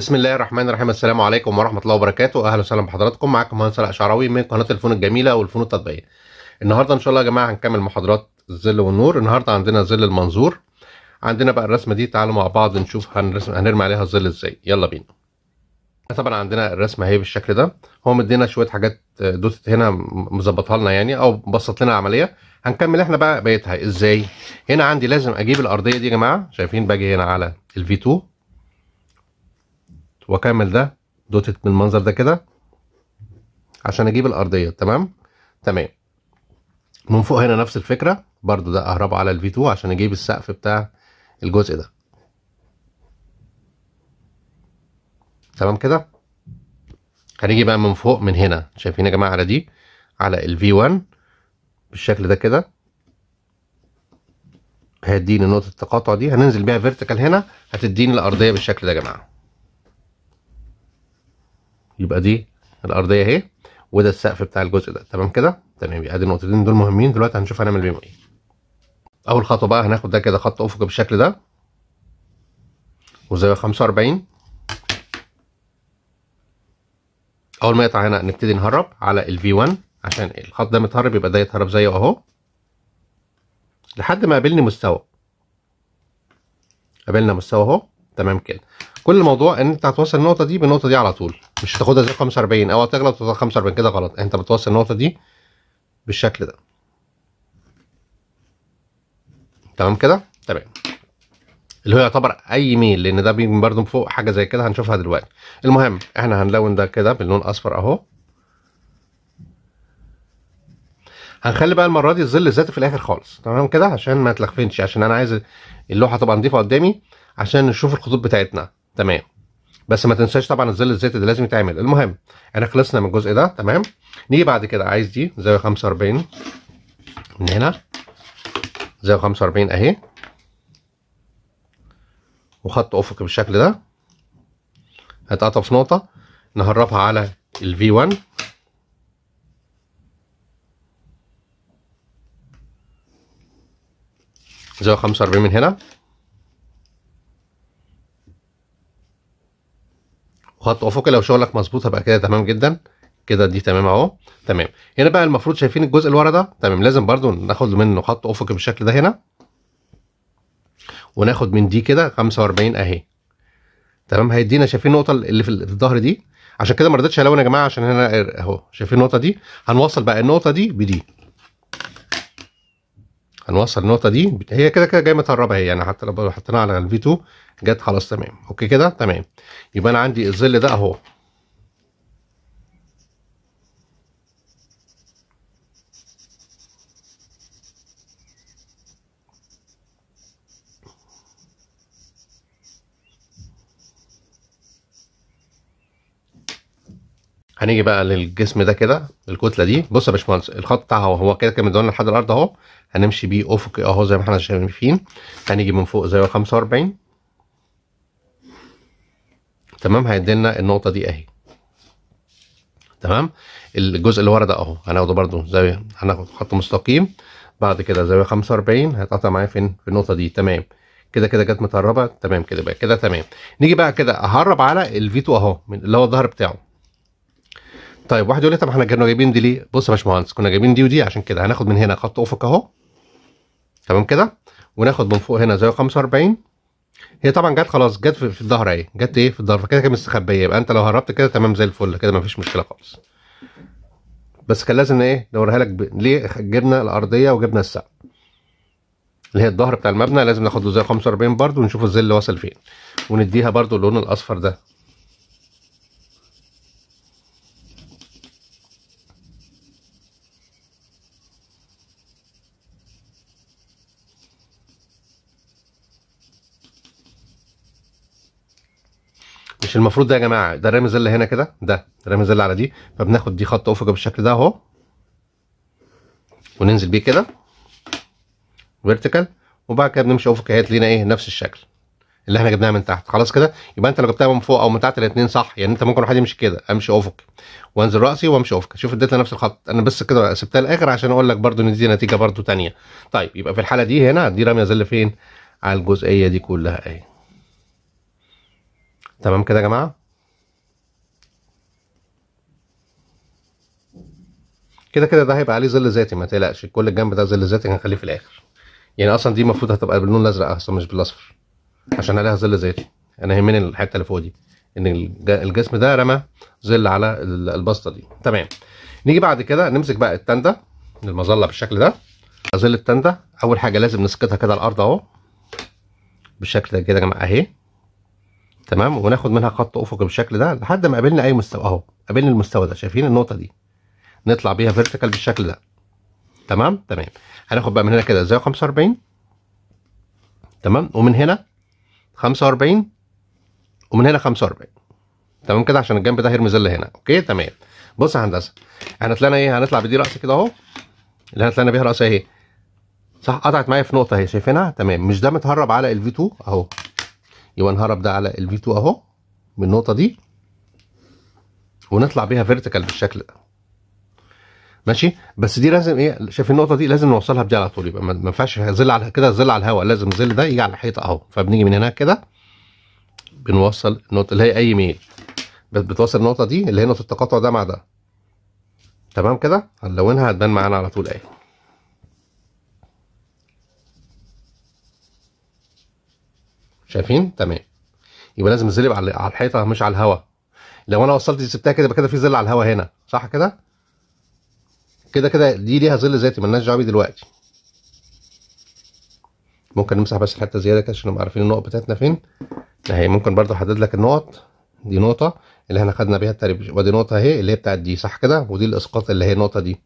بسم الله الرحمن الرحيم السلام عليكم ورحمه الله وبركاته اهلا وسهلا بحضراتكم معاكم مهندس علاء شعراوي من قناه الفنون الجميله والفنون التطبيقيه النهارده ان شاء الله يا جماعه هنكمل محاضرات الظل والنور النهارده عندنا ظل المنظور عندنا بقى الرسمه دي تعالوا مع بعض نشوف هنرسم هنرمي عليها الظل ازاي يلا بينا طبعا عندنا الرسمه اهي بالشكل ده هو مدينا شويه حاجات آه، دوت هنا مظبطها لنا يعني او بسط لنا العمليه هنكمل احنا بقى بقيتها ازاي هنا عندي لازم اجيب الارضيه دي يا جماعه شايفين باجي هنا على الفي 2 واكمل ده دوتت بالمنظر ده كده عشان اجيب الارضيه تمام تمام من فوق هنا نفس الفكره برضو ده اهرب على الفي 2 عشان اجيب السقف بتاع الجزء ده تمام كده هنيجي بقى من فوق من هنا شايفين يا جماعه على دي على الفي 1 بالشكل ده كده هتديني نقطه التقاطع دي هننزل بيها فيرتيكال هنا هتديني الارضيه بالشكل ده يا جماعه يبقى دي الارضيه اهي وده السقف بتاع الجزء ده تمام كده تمام ادي النقطتين دول مهمين دلوقتي هنشوف هنعمل بيهم ايه اول خطوه بقى هناخد ده كده خط افقي بالشكل ده وزاويه 45 اول ما يقطع هنا نبتدي نهرب على ال V1 عشان الخط ده متهرب يبقى ده يتهرب زيه اهو لحد ما قابلني مستوى قابلنا مستوى اهو تمام كده كل الموضوع ان انت هتوصل النقطه دي بالنقطه دي على طول مش هتاخدها زي 45 او هتغلط وتاخد 45 كده غلط انت بتوصل النقطه دي بالشكل ده تمام كده تمام اللي هو يعتبر اي ميل لان ده بيجي برده فوق حاجه زي كده هنشوفها دلوقتي المهم احنا هنلون ده كده باللون اصفر اهو هنخلي بقى المره دي الظل الذاتي في الاخر خالص تمام كده عشان ما تلخفنش عشان انا عايز اللوحه تبقى نضيفه قدامي عشان نشوف الخطوط بتاعتنا تمام بس ما تنساش طبعا الظل الزيت ده لازم يتعمل المهم احنا خلصنا من الجزء ده تمام نيجي بعد كده عايز دي زاويه 45 من هنا زاويه 45 اهي وخط افق بالشكل ده هتقطع في نقطه نهربها على ال V1 زاويه 45 من هنا خط افقي لو شغلك مظبوط هبقى كده تمام جدا كده دي تمام اهو تمام هنا بقى المفروض شايفين الجزء اللي ورا ده تمام لازم برضو ناخد منه خط افقي بالشكل ده هنا وناخد من دي كده 45 اهي تمام هيدينا شايفين النقطه اللي في الظهر دي عشان كده ما رضيتش الون يا جماعه عشان هنا اهو شايفين النقطه دي هنوصل بقى النقطه دي بدي هنوصل النقطه دي هي كده كده جايه متهربه هي يعني حتى لو حطيناها على الفي 2 جت خلاص تمام اوكي كده تمام يبقى انا عندي الظل ده اهو هنيجي بقى للجسم ده كده الكتله دي بص يا باشمهندس الخط بتاعها هو كده كده مدونا لحد الارض اهو هنمشي بيه افقي اهو زي ما احنا شايفين هنيجي من فوق زي 45 تمام هيدينا النقطه دي اهي تمام الجزء اللي ورا ده اهو هناخده برده زاويه هناخد خط مستقيم بعد كده زاويه 45 هيتقطع معايا فين في النقطه دي تمام كده كده جت متهربه تمام كده بقى كده تمام نيجي بقى كده اهرب على الفيتو اهو اللي هو الظهر بتاعه طيب واحد يقول لي طب احنا كنا جايبين دي ليه؟ بص يا باشمهندس كنا جايبين دي ودي عشان كده هناخد من هنا خط افق اهو تمام كده وناخد من فوق هنا زاويه 45 هي طبعا جت خلاص جت في الظهر اهي جت ايه في الظهر فكده كانت مستخبيه يبقى انت لو هربت كده تمام زي الفل كده مفيش مشكله خالص بس كان لازم ايه نوريها لك ب... ليه جبنا الارضيه وجبنا السقف اللي هي الظهر بتاع المبنى لازم ناخد له زاويه 45 برضه ونشوف الظل وصل فين ونديها برضه اللون الاصفر ده مش المفروض ده يا جماعه ده رامي اللي هنا كده ده رامي اللي على دي فبناخد دي خط افقي بالشكل ده اهو وننزل بيه كده فيرتيكال وبعد كده بنمشي افقي هات لينا ايه نفس الشكل اللي احنا جبناها من تحت خلاص كده يبقى انت لو جبتها من فوق او من تحت الاثنين صح يعني انت ممكن واحد يمشي كده امشي افقي وانزل راسي وامشي افقي شوف اديت نفس الخط انا بس كده سبتها الاخر عشان اقول لك برده ان دي نتيجه برده ثانيه طيب يبقى في الحاله دي هنا دي راميه زل فين على الجزئيه دي كلها اهي تمام كده يا جماعه كده كده ده هيبقى عليه ظل ذاتي ما تقلقش كل الجنب ده ظل ذاتي هنخليه في الاخر يعني اصلا دي المفروض هتبقى باللون الازرق اصلا مش بالاصفر عشان عليها ظل ذاتي انا يهمني الحته اللي فوق دي ان الجسم ده رمى ظل على البسطه دي تمام نيجي بعد كده نمسك بقى التنده المظله بالشكل ده ظل التنده اول حاجه لازم نسقطها كده على الارض اهو بالشكل ده كده يا جماعه اهي تمام وناخد منها خط افق بالشكل ده لحد ما قابلنا اي مستوى اهو قابلنا المستوى ده شايفين النقطه دي نطلع بيها فيرتيكال بالشكل ده تمام تمام هناخد بقى من هنا كده زي 45 تمام ومن هنا 45 ومن هنا 45 تمام كده عشان الجنب ده هيرمي اللي هنا اوكي تمام بص يا هندسه احنا طلعنا ايه هنطلع بدي رأس كده اهو اللي احنا طلعنا بيها رأس اهي صح قطعت معايا في نقطه اهي شايفينها تمام مش ده متهرب على الفي 2 اهو يبقى نهرب ده على v 2 اهو من النقطه دي ونطلع بيها فيرتيكال بالشكل ده ماشي بس دي لازم ايه شايف النقطه دي لازم نوصلها بدي على طول يبقى ما ينفعش ظل على كده ظل على الهواء لازم الظل ده يجي على الحيطه اهو فبنيجي من هناك كده بنوصل النقطه اللي هي اي ميل بس بتوصل النقطه دي اللي هي نقطه التقاطع ده مع ده تمام كده هنلونها هتبان معانا على طول اهي شايفين تمام يبقى لازم الزل يبقى على الحيطه مش على الهواء لو انا وصلت سبتها كده يبقى كده في زل على الهواء هنا صح كده كده كده دي ليها ظل ذاتي مالناش دعوه بيه دلوقتي ممكن نمسح بس الحته زياده كده عشان نبقى عارفين النقط بتاعتنا فين اهي ممكن برضو احدد لك النقط دي نقطه اللي احنا خدنا بيها التربيج ودي نقطه اهي اللي هي بتاعت دي صح كده ودي الاسقاط اللي هي النقطه دي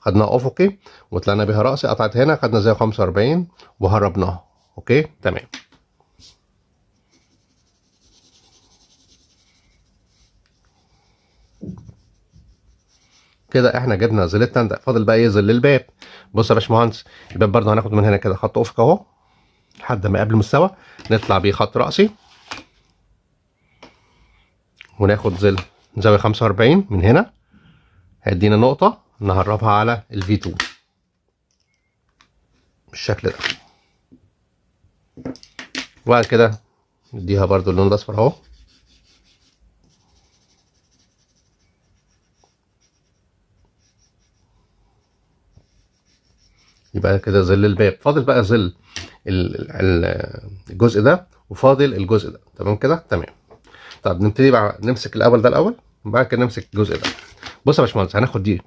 خدناها افقي وطلعنا بيها راسي قطعت هنا خدنا زي 45 وهربناها اوكي تمام كده احنا جبنا زلتنا ده فاضل بقى ايه زل الباب بص يا باشمهندس الباب برضه هناخد من هنا كده خط افق اهو لحد ما قبل مستوى نطلع بيه خط راسي وناخد زل زاويه 45 من هنا هيدينا نقطه نهربها على الفي 2 بالشكل ده وبعد كده نديها برده اللون الاصفر اهو يبقى كده ظل الباب فاضل بقى ظل الجزء ده وفاضل الجزء ده تمام كده تمام طب نبتدي بقى نمسك الاول ده الاول وبعد كده نمسك الجزء ده بص يا باشمهندس هناخد دي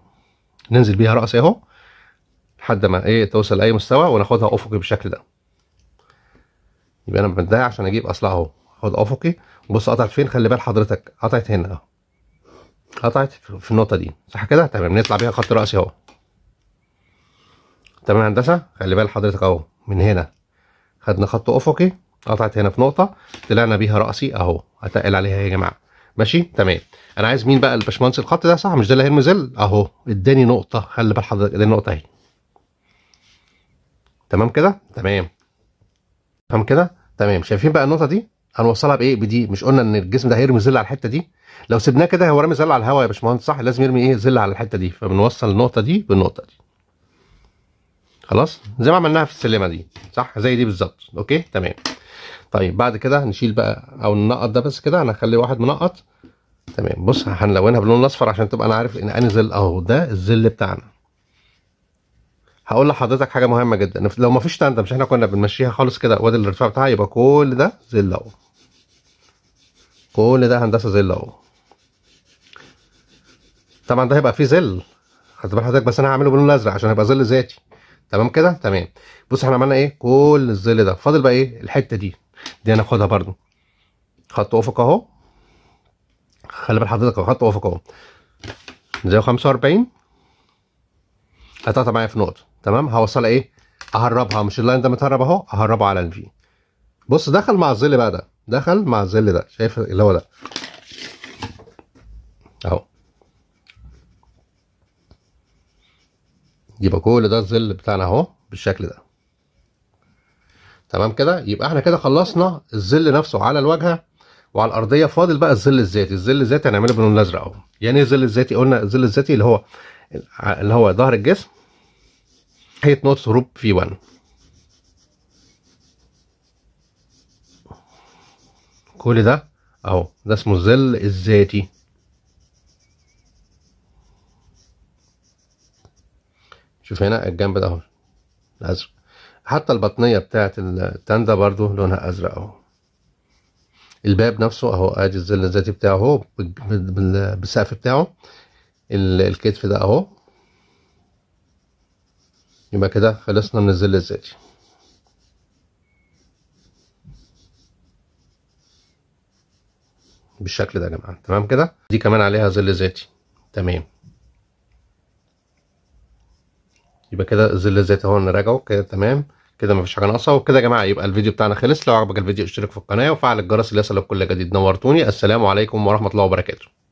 ننزل بيها رأس اهو لحد ما ايه توصل لاي مستوى وناخدها افقي بالشكل ده يبقى انا بمدها عشان اجيب اصلها اهو خد افقي بص قطعت فين خلي بال حضرتك قطعت هنا اهو قطعت في النقطه دي صح كده تمام نطلع بيها خط راسي اهو تمام هندسه خلي بال حضرتك اهو من هنا خدنا خط افقي قطعت هنا في نقطه طلعنا بيها راسي اهو هتقل عليها يا جماعه ماشي تمام انا عايز مين بقى الباشمهندس الخط ده صح مش ده اللي هيرمزل اهو اداني نقطه خلي بال حضرتك اداني نقطه اهي تمام كده تمام تمام كده تمام شايفين بقى النقطه دي هنوصلها بايه بدي مش قلنا ان الجسم ده هيرمي ظل على الحته دي لو سيبناه كده هو رامي ظل على الهواء يا باشمهندس صح لازم يرمي ايه ظل على الحته دي فبنوصل النقطه دي بالنقطه دي خلاص زي ما عملناها في السلمه دي صح زي دي بالظبط اوكي تمام طيب بعد كده نشيل بقى او ننقط ده بس كده هنخلي واحد منقط تمام بص هنلونها باللون الاصفر عشان تبقى انا عارف ان انا زل اهو ده الزل بتاعنا هقول لحضرتك حاجه مهمه جدا لو ما فيش تندم مش احنا كنا بنمشيها خالص كده وادي الارتفاع بتاعها يبقى كل ده زل اهو كل ده هندسه زل اهو طبعا ده هيبقى فيه زل هتبقى حضرتك بس انا هعمله باللون الازرق عشان هيبقى زل ذاتي تمام كده تمام بص احنا عملنا ايه كل الظل ده فاضل بقى ايه الحته دي دي هناخدها برده خط افق اهو خلي بال حضرتك خط افق اهو زي 45 هتقطع معايا في نقطه تمام هوصلها ايه اهربها مش اللاين ده متهرب اهو اهربه على الفي بص دخل مع الظل بقى ده دخل مع الظل ده شايف اللي هو ده اهو يبقى كل ده الظل بتاعنا اهو بالشكل ده تمام كده يبقى احنا كده خلصنا الظل نفسه على الواجهه وعلى الارضيه فاضل بقى الظل الذاتي الظل الذاتي هنعمله باللون الازرق اهو يعني ايه الظل الذاتي قلنا الظل الذاتي اللي هو اللي هو ظهر الجسم ناحيه نقطه هروب في 1 كل ده اهو ده اسمه الظل الذاتي شوف هنا الجنب ده اهو الازرق حتى البطنيه بتاعه التان ده برضو لونها ازرق اهو الباب نفسه اهو ادي الظل الذاتي بتاعه اهو بالسقف بتاعه الكتف ده اهو يبقى كده خلصنا من الظل الذاتي بالشكل ده يا جماعه تمام كده دي كمان عليها ظل ذاتي تمام يبقى كده الظل الذاتي اهو نراجعه كده تمام كده مفيش حاجه ناقصه وبكده يا جماعه يبقى الفيديو بتاعنا خلص لو عجبك الفيديو اشترك في القناه وفعل الجرس اللي يصلك كل جديد نورتوني السلام عليكم ورحمه الله وبركاته